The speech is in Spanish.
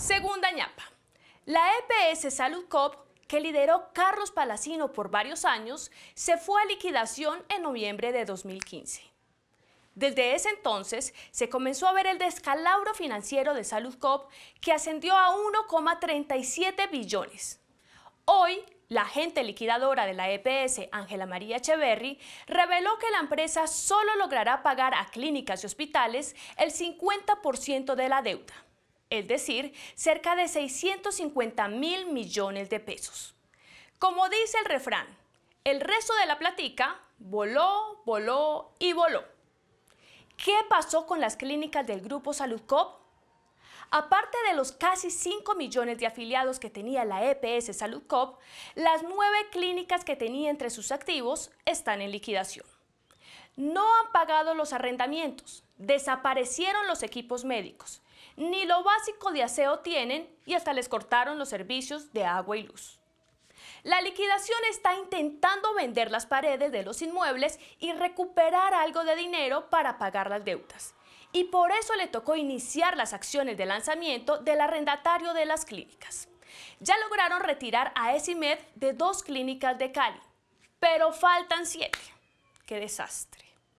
Segunda ñapa. La EPS Salud Cop, que lideró Carlos Palacino por varios años, se fue a liquidación en noviembre de 2015. Desde ese entonces se comenzó a ver el descalabro financiero de Salud que ascendió a 1,37 billones. Hoy, la agente liquidadora de la EPS, Ángela María Echeverry, reveló que la empresa solo logrará pagar a clínicas y hospitales el 50% de la deuda es decir, cerca de 650 mil millones de pesos. Como dice el refrán, el resto de la platica voló, voló y voló. ¿Qué pasó con las clínicas del grupo SaludCop? Aparte de los casi 5 millones de afiliados que tenía la EPS SaludCop, las nueve clínicas que tenía entre sus activos están en liquidación. No han pagado los arrendamientos, desaparecieron los equipos médicos, ni lo básico de aseo tienen y hasta les cortaron los servicios de agua y luz. La liquidación está intentando vender las paredes de los inmuebles y recuperar algo de dinero para pagar las deudas. Y por eso le tocó iniciar las acciones de lanzamiento del arrendatario de las clínicas. Ya lograron retirar a ESIMED de dos clínicas de Cali, pero faltan siete. ¡Qué desastre!